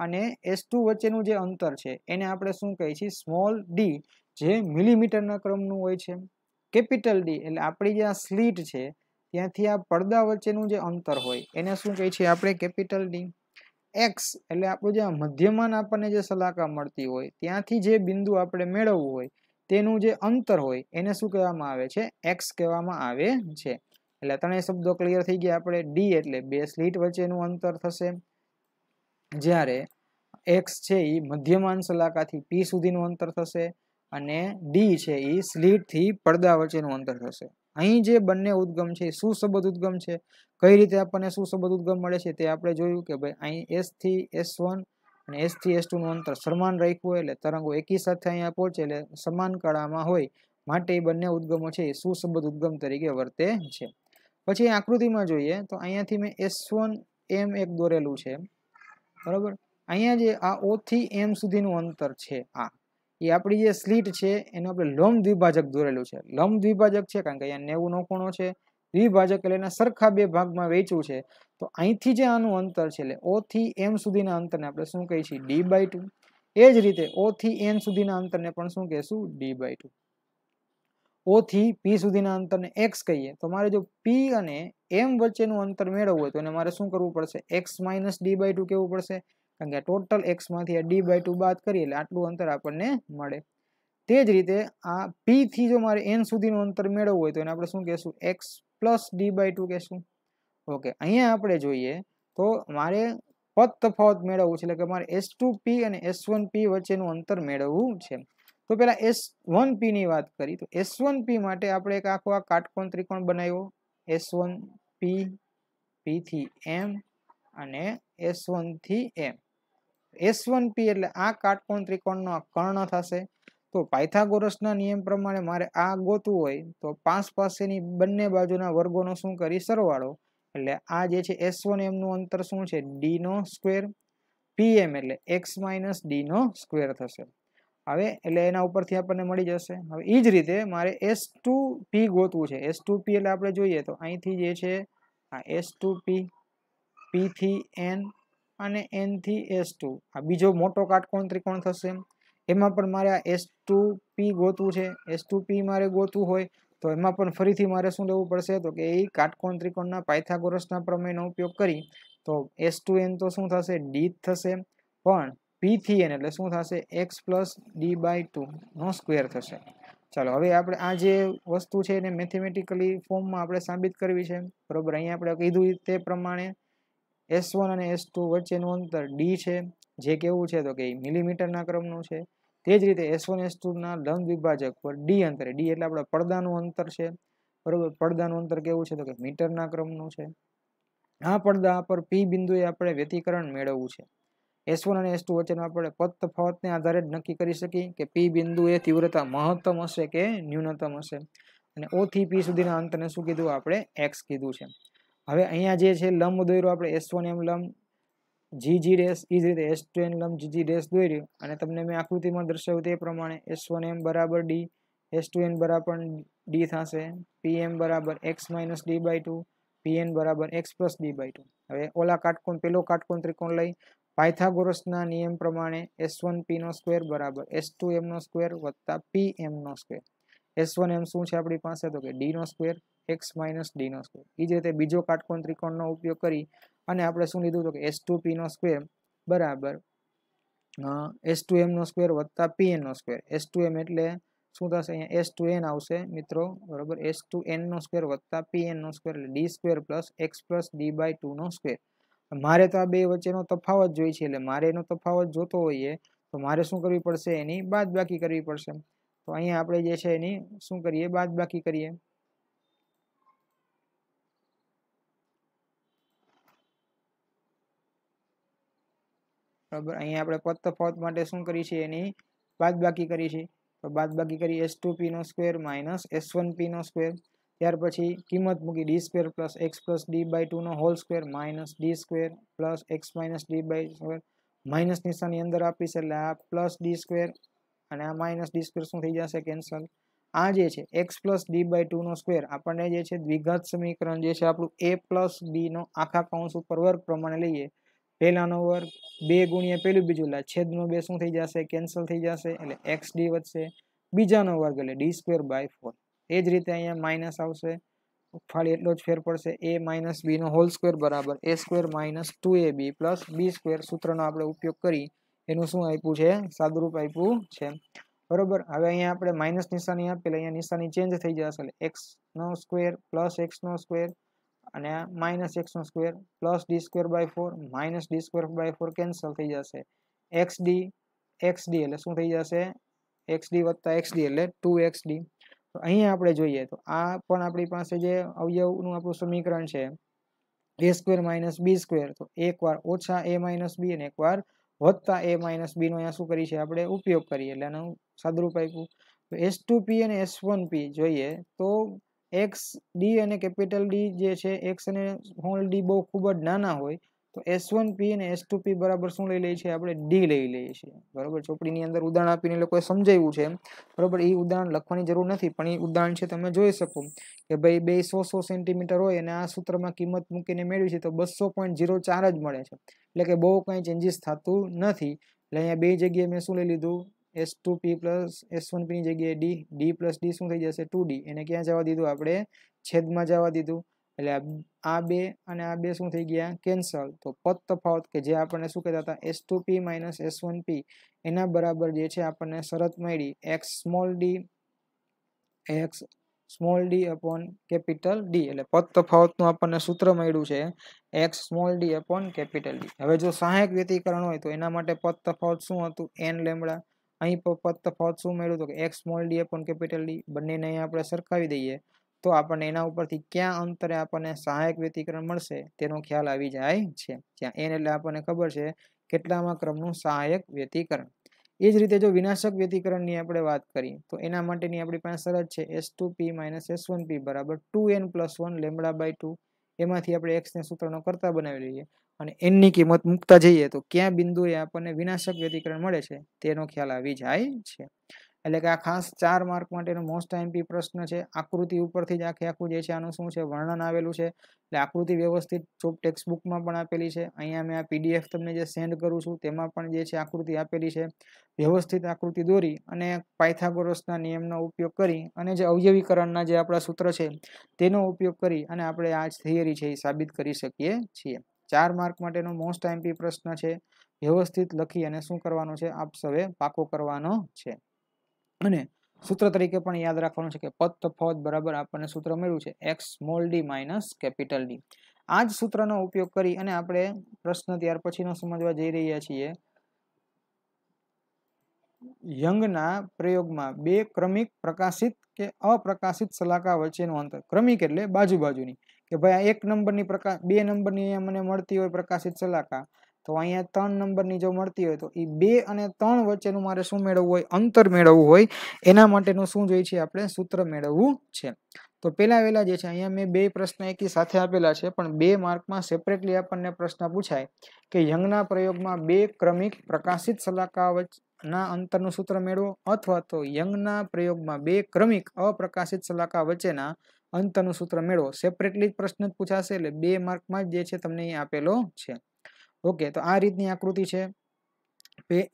A: અને એસ ટુ વચ્ચેનું જે અંતર છે એને આપણે શું કહીએ છીએ સ્મોલ ડી જે મિલીમીટરના ક્રમનું હોય છે કેપિટલ ડી એટલે આપણી જે આ સ્લીટ છે ત્યાંથી આ પડદા વચ્ચેનું જે અંતર હોય એને શું કહીએ છીએ આપણે કેપિટલ ડી એક્સ એટલે આપણું જે મધ્યમાન આપણને જે સલાકા મળતી હોય ત્યાંથી જે બિંદુ આપણે મેળવવું હોય તેનું જે અંતર હોય એને શું કહેવામાં આવે છે એક્સ કહેવામાં આવે છે એટલે ત્રણેય શબ્દો ક્લિયર થઈ ગયા આપણે ડી એટલે બે સ્લીટ વચ્ચેનું અંતર થશે જ્યારે એક્સ છે એ મધ્યમાન સલાકાથી પી સુધીનું અંતર થશે અને ડી છે એ સ્લીટથી પડદા વચ્ચેનું અંતર થશે અહીં જે બંને ઉદ્ગમ છે શું સંબંધ ઉદ્ગમ છે કઈ રીતે આપણને શું સંબંધ ઉદ્ગમ મળે છે તે આપણે જોયું કે ભાઈ અહીં એસથી એસ વન અને એસથી એસ ટુનું અંતર સમાન રાખ્યું એટલે તરંગો એકી સાથે અહીંયા પહોંચે એટલે સમાન કળામાં હોય માટે એ બંને ઉદ્ગમો છે એ સુસંબંધ ઉદ્ગમ તરીકે વર્તે છે પછી આકૃતિમાં જોઈએ તો અહીંયાથી મેં એસ વન એમ એક દોરેલું છે બરાબર અહીંયા જે આ ઓથી એમ સુધીનું અંતર છે આ એ આપણી જે સ્લીટ છે એનું આપણે લંબ દ્વિભાજક દોરેલું છે લંબ દ્વિભાજક છે કારણ કે અહીંયા નેવુંનો ખૂણો છે દ્વિભાજક એટલે એના સરખા બે ભાગમાં વેચવું છે તો અહીંથી જે આનું અંતર છે એટલે ઓ થી એમ સુધીના અંતરને આપણે શું કહીએ છીએ ડી બાય ટુ એ જ રીતે ઓ થી એન સુધીના અંતરને પણ શું કહેશું ડી બાય ટુ ઓથી પી સુધીના અંતરને એક્સ કહીએ તો મારે જો પી અને એમ વચ્ચેનું અંતર મેળવવું હોય તો એને મારે શું કરવું પડશે X minus D by two કહેવું પડશે કારણ કે ટોટલ એક્સમાંથી આ ડી બાય ટુ બાદ કરીએ એટલે આટલું અંતર આપણને મળે તે જ રીતે આ પીથી જો મારે એન સુધીનું અંતર મેળવવું હોય તો એને આપણે શું કહેશું X plus D by two કહેશું ઓકે અહીંયા આપણે જોઈએ તો મારે પદ તફાવત મેળવવું છે એટલે કે મારે એસ ટુ પી અને એસ વન પી વચ્ચેનું અંતર મેળવવું છે તો પેલા એસ વન પીની વાત કરી તો એસ વન પી માટે આપણે એક આખો આ કાટકોણ ત્રિકોણ બનાવ્યો એસ વન પી પી થી એમ અને એસ વનથી એમ એસ વન પી એટલે આ કાટકોણ ત્રિકોણનો આ કર્ણ થશે તો પાયથાગોરસના નિયમ પ્રમાણે મારે આ ગોતવું હોય તો પાંચ પાસેની બંને બાજુના વર્ગોનો શું કરી સરવાળો એટલે આ જે છે એસ વન એમનું અંતર શું છે ડીનો સ્ક્વેર પી એમ એટલે એક્સ માઇનસ ડીનો સ્ક્વેર થશે હવે એટલે એના ઉપરથી આપણને મળી જશે હવે એ જ રીતે મારે એસ ટુ પી ગોતવું છે એસ ટુ પી એટલે આપણે જોઈએ તો અહીંથી જે છે આ એસ ટુ પી પીથી એન અને એન થી એસ ટુ આ બીજો મોટો કાટકોણ ત્રિકોણ થશે એમાં પણ મારે આ એસ ટુ પી ગોતવું છે એસ ટુ પી મારે ગોતવું હોય તો એમાં પણ ફરીથી મારે શું લેવું પડશે તો કે એ કાટકોણ ત્રિકોણના પાયથાગોરસના પ્રમેયનો ઉપયોગ કરી તો એસ ટુ એન તો શું થશે ડી થશે પણ પી થી એન એટલે શું થશે એક્સ પ્લસ ડી બાય ટુનો સ્ક્વેર થશે ચાલો હવે આપણે આ જે વસ્તુ છે એને મેથેમેટિકલી ફોર્મમાં આપણે સાબિત કરવી છે બરાબર અહીંયા આપણે કીધું તે પ્રમાણે એસ વન અને એસ ટુ વચ્ચેનું અંતર ડી છે જે કેવું છે તો કે મિલીમીટરના ક્રમનું છે તે જ રીતે એસ વન એસ ટુના લંબ વિભાજક પર ડી અંતરે ડી એટલે આપણે પડદાનું અંતર છે બરાબર પડદાનું અંતર કેવું છે તો કે મીટરના ક્રમનું છે આ પડદા પર પી બિંદુએ આપણે વ્યતિકરણ મેળવવું છે એસ વન અને એસ ટુ વચ્ચેનો આપણે પદ તફાવતને આધારે જ નક્કી કરી શકીએ કે પી બિંદુ એ તીવ્રતા મહત્તમ હશે કે ન્યૂનતમ હશે અને ઓ થી પી સુધીના અંતને શું કીધું આપણે એક્સ કીધું છે હવે અહીંયા જે છે લંબ દોર્યો આપણે એસ વન એમ લંબ જી જી ડેશ એ જ રીતે એસ ટુ એન લંબ જી જી ડેશ દોર્યું અને તમને મેં આકૃતિમાં દર્શાવ્યું તે પ્રમાણે એસ વન એમ બરાબર ડી એસ ટુ એન બરાબર ડી થશે પી એમ બરાબર X minus D by two P N બરાબર X plus D by two હવે ઓલા કાટકોણ પેલો કાટકોણ ત્રિકોણ લઈ પાયથાગોરસના નિયમ પ્રમાણે એસ વન પીનો સ્કવેર બરાબર એસ ટુ એમનો સ્ક્વેર વત્તા પી એમનો સ્ક્વેર એસ વન એમ શું છે આપણી પાસે તો કે ડીનો સ્ક્વેર એક્સ માઇનસ ડીનો સ્ક્વેર એ જ રીતે બીજો કાટકોણ ત્રિકોણનો ઉપયોગ કરી અને આપણે શું લીધું તો કે એસ ટુ પીનો સ્ક્વેર બરાબર એસ ટુ એમનો સ્કવેર વત્તા પી એનનો સ્ક્વેર એસ ટુ એમ એટલે શું થશે અહીંયા એસ ટુ એન આવશે મિત્રો બરાબર એસ ટુ એનનો સ્કવેર વત્તા પી એનનો સ્ક્વેર એટલે D square plus X plus D by ટુનો સ્ક્વેર મારે તો આ બે વચ્ચેનો તફાવત જોઈએ છે એટલે મારે એનો તફાવત જોતો હોઈએ તો મારે શું કરવી પડશે એની બાદ બાકી કરવી પડશે તો અહીંયા આપણે જે છે એની શું કરીએ બાદ બાકી કરીએ બરાબર અહીંયા આપણે પદ તફાવત માટે શું કરી છે એની બાદ બાકી કરી છે તો બાદ બાકી કરી એસ ટુ પી નો square minus S one P નો સ્ક્વેર ત્યાર પછી કિંમત મૂકી D square plus X plus D by ટુનો whole square minus D square plus X minus D by square minus નિશાની અંદર આપીશ એટલે આ પ્લસ ડી સ્ક્વેર અને આ માઇનસ ડી સ્ક્વેર શું થઈ જશે કેન્સલ આ જે છે એક્સ પ્લસ ડી બાય ટુનો સ્ક્વેર આપણને જે છે દ્વિઘાત સમીકરણ જે છે આપણું એ પ્લસ બીનો આખા કૌંસ ઉપર વર્ગ પ્રમાણે લઈએ પહેલાનો વર્ગ બે ગુણ્યા પેલું બીજું લા છેદનો બે શું થઈ જશે કેન્સલ થઈ જશે એટલે એક્સ ડી વધશે બીજાનો વર્ગ એટલે ડી સ્ક્વેર બાય ફોર એ જ રીતે અહીંયા માઇનસ આવશે ફાળી એટલો જ ફેર પડશે એ માઇનસ બીનો હોલ સ્ક્વેર બરાબર A square minus two A B plus B square સૂત્રનો આપણે ઉપયોગ કરી એનું શું આપ્યું છે સાદુરૂપ આપ્યું છે બરોબર હવે અહીંયા આપણે માઇનસ નિશાની આપેલી અહીંયા નિશાની ચેન્જ થઈ જશે એટલે એક્સનો સ્ક્વેર પ્લસ એક્સનો સ્ક્વેર અને માઇનસ એક્સનો square plus D square by four minus D square by four cancel થઈ જશે એક્સ ડી એક્સ ડી એટલે શું થઈ જશે એક્સ ડી વત્તા એક્સ ડી એટલે ટુ એક્સ ડી તો અહીંયા આપણે જોઈએ તો આ પણ આપણી પાસે જે અવયવનું આપણું સમીકરણ છે A square minus B square તો એકવાર ઓછા એ માઇનસ બી અને એકવાર વધતા એ માઇનસ બીનો અહીંયા શું કરી છે આપણે ઉપયોગ કરીએ એટલે આનું સાદરૂપ આપ્યું તો એસ ટુ પી અને એસ વન પી જોઈએ તો એક્સ ડી અને કેપિટલ ડી જે છે એક્સ અને હોલ ડી બહુ ખૂબ જ નાના હોય તો એસ વન પી અને એસ ટુ પી બરાબર શું લઈ લઈએ છીએ આપણે ડી લઈ લઈએ છીએ બરાબર ચોપડીની અંદર ઉદાહરણ આપીને લોકોએ સમજાવ્યું છે બરાબર એ ઉદાહરણ લખવાની જરૂર નથી પણ એ ઉદાહરણ છે તમે જોઈ શકો કે ભાઈ બે સો સો સેન્ટીમીટર હોય અને આ સૂત્રમાં કિંમત મૂકીને મેળવી છે તો બસો પોઈન્ટ ઝીરો ચાર જ મળે છે એટલે કે બહુ કાંઈ ચેન્જીસ થતું નથી એટલે અહીંયા બે જગ્યાએ મેં શું લઈ લીધું S two P plus S one પીની જગ્યાએ ડી ડી પ્લસ ડી શું થઈ જશે ટુ ડી એને ક્યાં જવા દીધું આપણે છેદમાં જવા દીધું એટલે આ બે અને આ બે શું થઈ ગયા કેન્સલ તો પદ તફાવત કે જે આપણને શું કહેતા હતા S two P minus S one P એના બરાબર જે છે આપણને શરત મળી X small D X small D upon capital D એટલે પદ તફાવતનું આપણને સૂત્ર મળ્યું છે X small D upon capital D હવે જો સહાયક વ્યતિકરણ હોય તો એના માટે પદ તફાવત શું હતું એન લેમડા અહીં પદ તફાવત શું મળ્યું તો કે X small D upon capital D બંનેને અહીં આપણે સરખાવી દઈએ તો આપણને એના ઉપરથી ક્યાં અંતરે આપણને સહાયક વ્યતિક્રમ મળશે તેનો ખ્યાલ આવી જાય છે ત્યાં એન એટલે આપણને ખબર છે કેટલામાં ક્રમનું સહાયક વ્યતિકરણ એ જ રીતે જો વિનાશક વ્યતિકરણની આપણે વાત કરીએ તો એના માટેની આપણી પાસે શરત છે S two P minus S one P બરાબર two N plus one lambda by two એમાંથી આપણે એક્સને સૂત્રનો કરતા બનાવી લઈએ અને એનની કિંમત મૂકતા જઈએ તો ક્યાં બિંદુએ આપણને વિનાશક વ્યતિકરણ મળે છે તેનો ખ્યાલ આવી જાય છે એટલે કે આ ખાસ ચાર માર્ક માટેનો મોસ્ટ એમપી પ્રશ્ન છે આકૃતિ ઉપરથી જ આખી આખું જે છે આનું શું છે વર્ણન આવેલું છે એટલે આકૃતિ વ્યવસ્થિત ચોપ ટેક્સ્ટબુકમાં પણ આપેલી છે અહીંયા મેં આ પીડીએફ તમને જે સેન્ડ કરું છું તેમાં પણ જે છે આકૃતિ આપેલી છે વ્યવસ્થિત આકૃતિ દોરી અને પાયથાગોરસના નિયમનો ઉપયોગ કરી અને જે અવયવીકરણના જે આપણા સૂત્ર છે તેનો ઉપયોગ કરી અને આપણે આ જ થિયરી છે એ સાબિત કરી શકીએ છીએ ચાર માર્ક માટેનો મોસ્ટ આઈમ્પી પ્રશ્ન છે વ્યવસ્થિત લખી અને શું કરવાનો છે આપ સવે પાકો કરવાનો છે અને સૂત્ર તરીકે પણ યાદ રાખવાનું છે કે પદ તફાવત બરાબર આપણને સૂત્ર મળ્યું છે X small D minus capital D આ જ સૂત્રનો ઉપયોગ કરી અને આપણે પ્રશ્ન ત્યાર પછીનો સમજવા જઈ રહ્યા છીએ યંગના પ્રયોગમાં બે ક્રમિક પ્રકાશિત કે અપ્રકાશિત સલાકા વચ્ચેનું અંતર ક્રમિક એટલે બાજુ બાજુની કે ભાઈ આ એક નંબરની પ્રકાશ બે નંબરની અહીંયા મને મળતી હોય પ્રકાશિત સલાકા તો અહીંયા ત્રણ નંબરની જો મળતી હોય તો એ બે અને ત્રણ વચ્ચેનું મારે શું મેળવવું હોય અંતર મેળવવું હોય એના માટેનું શું જોઈએ છે આપણે સૂત્ર મેળવવું છે તો પહેલા વહેલા જે છે અહીંયા મેં બે પ્રશ્ન એકી સાથે આપેલા છે પણ બે માર્કમાં સેપરેટલી આપણને પ્રશ્ન પૂછાય કે યંગના પ્રયોગમાં બે ક્રમિક પ્રકાશિત સલાકા વચ્ચેના અંતરનું સૂત્ર મેળવો અથવા તો યંગના પ્રયોગમાં બે ક્રમિક અપ્રકાશિત સલાકા વચ્ચેના અંતરનું સૂત્ર મેળવો સેપરેટલી જ પ્રશ્ન પૂછાશે એટલે બે માર્કમાં જ જે છે તમને અહીં આપેલો છે ઓકે તો આ રીતની આકૃતિ છે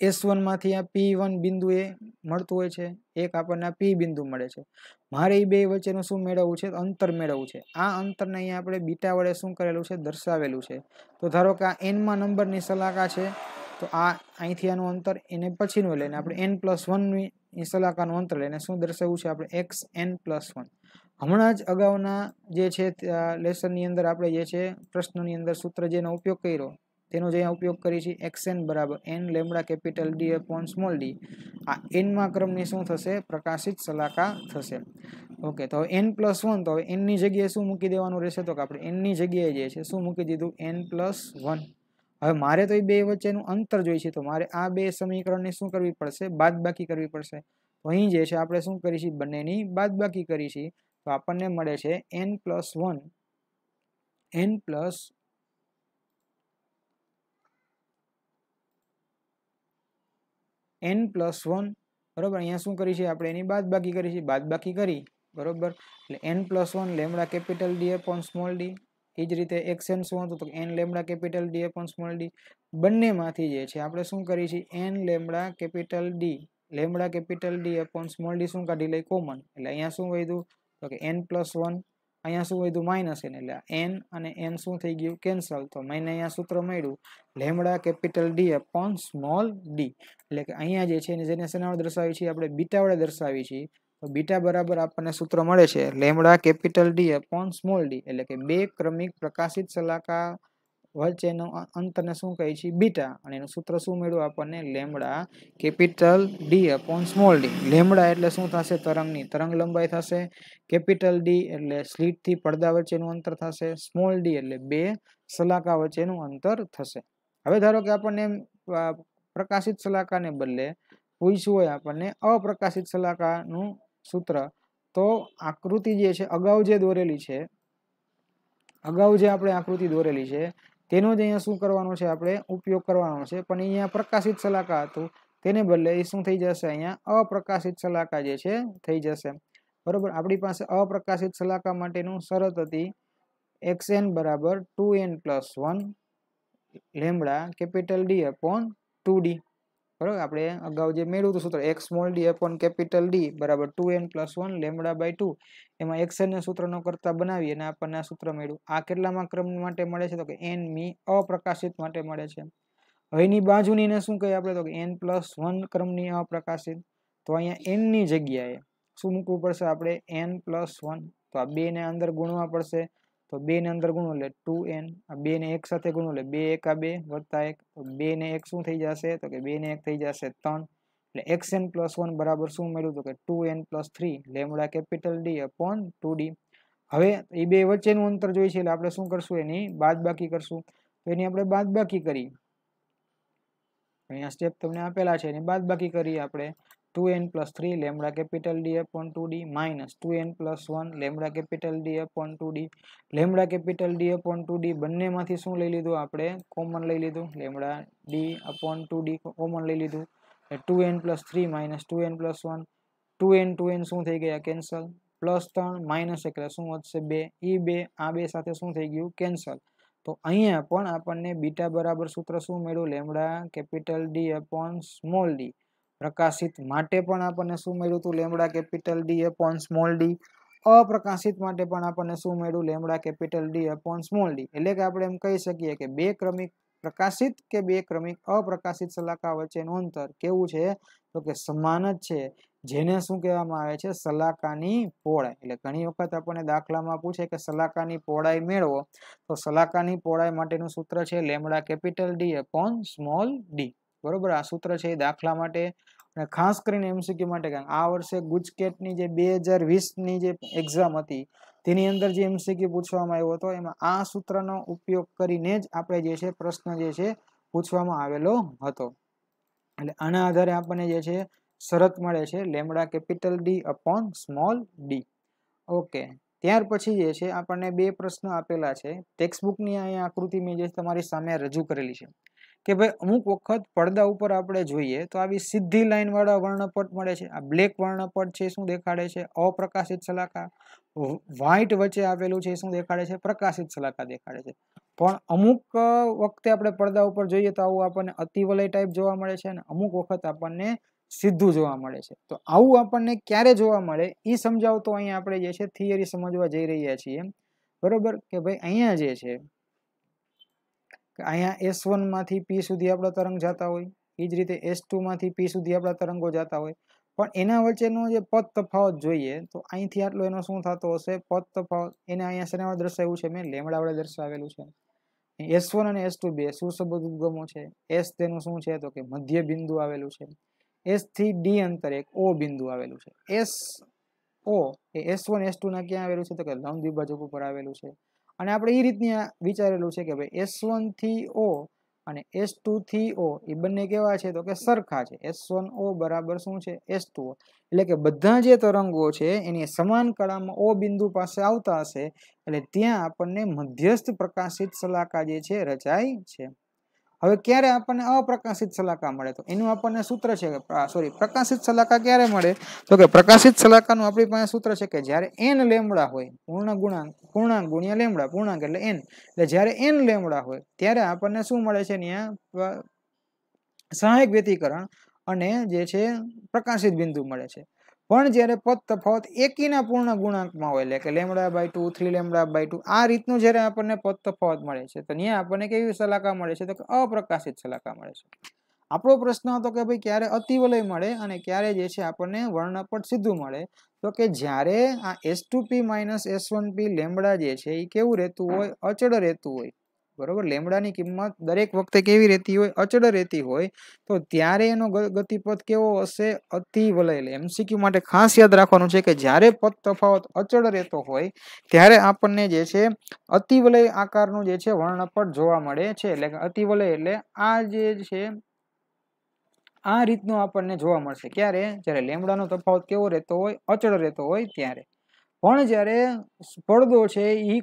A: એસ વનમાંથી આ પી વન બિંદુ એ મળતું હોય છે એક આપણને આ પી બિંદુ મળે છે મારે એ બે વચ્ચેનું શું મેળવવું છે અંતર મેળવવું છે આ અંતરને અહીંયા આપણે બીટા વડે શું કરેલું છે દર્શાવેલું છે તો ધારો કે આ એનમાં નંબરની સલાકા છે તો આ અહીંથી આનું અંતર એને પછીનું લઈને આપણે એન પ્લસ વનની સલાકાનું અંતર લઈને શું દર્શાવવું છે આપણે એક્સ એન પ્લસ વન હમણાં જ અગાઉના જે છે લેસનની અંદર આપણે જે છે પ્રશ્નની અંદર સૂત્ર જેનો ઉપયોગ કર્યો તેનો જે અહીંયા ઉપયોગ કરીએ છીએ એક્સએન બરાબર N lambda capital D upon small D આ એનમાં ક્રમની શું થશે પ્રકાશિત સલાકા થશે ઓકે તો હવે એન પ્લસ વન તો હવે એનની જગ્યાએ શું મૂકી દેવાનું રહેશે તો કે આપણે એનની જગ્યાએ જે છે શું મૂકી દીધું એન પ્લસ વન હવે મારે તો એ બે વચ્ચેનું અંતર જોઈએ છે તો મારે આ બે સમીકરણની શું કરવી પડશે બાદબાકી કરવી પડશે તો અહીં જે છે આપણે શું કરી છીએ બંનેની બાદબાકી કરી છીએ તો આપણને મળે છે N plus one N plus N plus one બરાબર અહીંયા શું કરી છે આપણે એની બાદ બાકી કરી છે બાદ બાકી કરી બરાબર એટલે N plus one lambda capital D upon small D એ જ રીતે એક્સ એન શું હતું તો N lambda capital D upon small D બંનેમાંથી જે છે આપણે શું કરી છે N lambda capital D lambda capital D upon small D શું કાઢી લઈ કોમન એટલે અહીંયા શું વધ્યું તો કે એન પ્લસ વન અહીંયા શું વધ્યું માઇનસ એન એટલે એન અને એન શું થઈ ગયું કેન્સલ તો મને અહીંયા સૂત્ર મળ્યું lambda capital D upon small D એટલે કે અહીંયા જે છે એને જેને શેના દર્શાવી છીએ આપણે બીટા વડે દર્શાવી છીએ તો બીટા બરાબર આપણને સૂત્ર મળે છે lambda capital D upon small D એટલે કે બે ક્રમિક પ્રકાશિત સલાકા વચ્ચેનું અંતરને શું કહે છે બીટા અને એનું સૂત્ર શું મળ્યું આપણને lambda capital D upon small D lambda એટલે શું થશે તરંગની તરંગ લંબાઈ થશે કેપિટલ ડી એટલે સ્લીટથી પડદા વચ્ચેનું અંતર થશે સ્મોલ ડી એટલે બે સલાકા વચ્ચેનું અંતર થશે હવે ધારો કે આપણને પ્રકાશિત સલાકાને બદલે પૂછ્યું હોય આપણને અપ્રકાશિત સલાકાનું સૂત્ર તો આકૃતિ જે છે અગાઉ જે દોરેલી છે અગાઉ જે આપણે આકૃતિ દોરેલી છે તેનો જ અહીંયા શું કરવાનો છે આપણે ઉપયોગ કરવાનો છે પણ અહીંયા પ્રકાશિત સલાકા હતું તેને બદલે એ શું થઈ જશે અહીંયા અપ્રકાશિત સલાકા જે છે થઈ જશે બરોબર આપણી પાસે અપ્રકાશિત સલાકા માટેનું શરત હતી એક્સ એન બરાબર two N plus one lambda capital D upon two D બરાબર આપણે અગાઉ જે મેળવ્યું હતું સૂત્ર X small D upon capital D બરાબર two N plus one lambda by two એમાં એક્સએનના સૂત્રનો કરતા બનાવી અને આપણને આ સૂત્ર મળ્યું આ કેટલામાં ક્રમ માટે મળે છે તો કે એન મી અપ્રકાશિત માટે મળે છે હવેની બાજુની એને શું કહીએ આપણે તો કે એન પ્લસ વન ક્રમની અપ્રકાશિત તો અહીંયા એનની જગ્યાએ શું મૂકવું પડશે આપણે એન પ્લસ વન તો આ બેને અંદર ગુણવા પડશે તો બે ને અંદર ગુણો એટલે ટુ એન આ બે ને એક સાથે ગુણો એટલે બે એક આ બે વત્તા એક તો બે ને એક શું થઈ જશે તો કે બે ને એક થઈ જશે ત્રણ એટલે એક્સ એન પ્લસ વન બરાબર શું મળ્યું તો કે two N plus three lambda capital D upon two D હવે એ બે વચ્ચેનું અંતર જોઈએ છે એટલે આપણે શું કરશું એની બાદ બાકી કરશું તો એની આપણે બાદ બાકી કરી અહીંયા સ્ટેપ તમને આપેલા છે એની બાદ બાકી કરી આપણે two N plus three lambda 2n plus 3 lambda capital D upon 2D minus 2n plus 1 lambda capital D upon 2D lambda capital D two D બંનેમાંથી શું લઈ લીધું આપણે કોમન લઈ લીધું lambda D upon two D common લઈ લીધું એટલે minus two N plus one two N two N શું થઈ ગયા કેન્સલ પ્લસ ત્રણ માઇનસ એકલા શું વધશે બે એ બે આ બે સાથે શું થઈ ગયું કેન્સલ તો અહીંયા પણ આપણને બીટા બરાબર સૂત્ર શું મેળવ્યું lambda capital D upon small D પ્રકાશિત માટે પણ આપણને શું મળ્યું હતું lambda capital D upon small D અપ્રકાશિત માટે પણ આપણને શું મળ્યું lambda capital D upon small D એટલે કે આપણે એમ કહી શકીએ કે બે ક્રમિક પ્રકાશિત કે બે ક્રમિક અપ્રકાશિત સલાકા વચ્ચેનું અંતર કેવું છે તો કે સમાન જ છે જેને શું કહેવામાં આવે છે સલાકાની પહોળાઈ એટલે ઘણી વખત આપણને દાખલામાં પૂછે કે સલાકાની પહોળાઈ મેળવો તો સલાકાની પહોળાઈ માટેનું સૂત્ર છે lambda capital D upon small D બરોબર આ સૂત્ર છે એ દાખલા માટે અને ખાસ કરીને એમસીક્યુ માટે કારણ આ વર્ષે ગુજકેટની જે બે હજાર વીસની જે એક્ઝામ હતી તેની અંદર જે એમસીક્યુ પૂછવામાં આવ્યો હતો એમાં આ સૂત્રનો ઉપયોગ કરીને જ આપણે જે છે પ્રશ્ન જે છે પૂછવામાં આવેલો હતો એટલે આના આધારે આપણને જે છે શરત મળે છે lambda capital D upon small D okay ત્યાર પછી જે છે આપણને બે પ્રશ્ન આપેલા છે બુકની અહીંયા આકૃતિ મેં જે તમારી સામે રજૂ કરેલી છે કે ભાઈ અમુક વખત પડદા ઉપર આપણે જોઈએ તો આવી સીધી લાઇનવાળા વર્ણપટ મળે છે આ બ્લેક વર્ણપટ છે શું દેખાડે છે અપ્રકાશિત સલાકા વ્હાઇટ વચ્ચે આવેલું છે શું દેખાડે છે પ્રકાશિત સલાકા દેખાડે છે પણ અમુક વખતે આપણે પડદા ઉપર જોઈએ તો આવું આપણને અતિવલય ટાઈપ જોવા મળે છે અને અમુક વખત આપણને સીધું જોવા મળે છે તો આવું આપણને ક્યારે જોવા મળે એ સમજાવતો અહીંયા આપણે જે છે થિયરી સમજવા જઈ રહ્યા છીએ બરોબર કે ભાઈ અહીંયા જે છે અહીંયા એસ વનમાંથી પી સુધી આપણા તરંગ જતા હોય એ જ રીતે એસ ટુમાંથી પી સુધી આપણા તરંગો જતા હોય પણ એના વચ્ચેનો જે પદ તફાવત જોઈએ તો અહીંથી આટલો એનો શું થતો હશે પદ તફાવત એને અહીંયા શેના દર્શાવ્યું છે મેં લેમડા વડે દર્શાવેલું છે એસ વન અને એસ ટુ બે સુસંબંધ ઉદગમો છે એસ તેનું શું છે તો કે મધ્ય બિંદુ આવેલું છે એસ થી ડી અંતરે એક ઓ બિંદુ આવેલું છે એસ ઓ એ એસ વન એસ ટુના ક્યાં આવેલું છે તો કે લંબ દ્વિભાજક ઉપર આવેલું છે અને આપણે એ રીતની વિચારેલું છે કે ભાઈ એસ વન વનથી ઓ અને એસ ટુ થી ઓ એ બંને કેવા છે તો કે સરખા છે એસ વન ઓ બરાબર શું છે એસ ટુ ઓ એટલે કે બધા જે તરંગો છે એની સમાન કળામાં ઓ બિંદુ પાસે આવતા હશે એટલે ત્યાં આપણને મધ્યસ્થ પ્રકાશિત સલાકા જે છે રચાય છે હવે ક્યારે આપણને અપ્રકાશિત સલાકા મળે તો એનું આપણને સૂત્ર છે કે સોરી પ્રકાશિત સલાકા ક્યારે મળે તો કે પ્રકાશિત સલાકાનું આપણી પાસે સૂત્ર છે કે જ્યારે એન લેમડા હોય પૂર્ણ ગુણાંક પૂર્ણાંક ગુણ્યા લેમડા પૂર્ણાંક એટલે એન એટલે જ્યારે એન લેમડા હોય ત્યારે આપણને શું મળે છે અહીંયા સહાયક વ્યતિકરણ અને જે છે પ્રકાશિત બિંદુ મળે છે પણ જ્યારે પદ તફાવત એકીના પૂર્ણ ગુણાંકમાં હોય એટલે કે lambda by two three lambda by two આ રીતનું જ્યારે આપણને પદ તફાવત મળે છે તો ત્યાં આપણને કેવી સલાકા મળે છે તો અપ્રકાશિત સલાકા મળે છે આપણો પ્રશ્ન હતો કે ભાઈ ક્યારે અતિવલય મળે અને ક્યારે જે છે આપણને વર્ણપટ સીધું મળે તો કે જ્યારે આ S two P minus S one P lambda જે છે એ કેવું રહેતું હોય અચળ રહેતું હોય બરોબર લેમડાની કિંમત દરેક વખતે કેવી રહેતી હોય અચળ રહેતી હોય તો ત્યારે એનો ગતિપથ કેવો હશે અતિવલય એટલે એમસીક્યુ માટે ખાસ યાદ રાખવાનું છે કે જ્યારે પદ તફાવત અચળ રહેતો હોય ત્યારે આપણને જે છે અતિવલય આકારનું જે છે વર્ણપટ જોવા મળે છે એટલે કે અતિવલય એટલે આ જે છે આ રીતનું આપણને જોવા મળશે ક્યારે જ્યારે લેમડાનો તફાવત કેવો રહેતો હોય અચળ રહેતો હોય ત્યારે પણ જ્યારે પડદો છે એ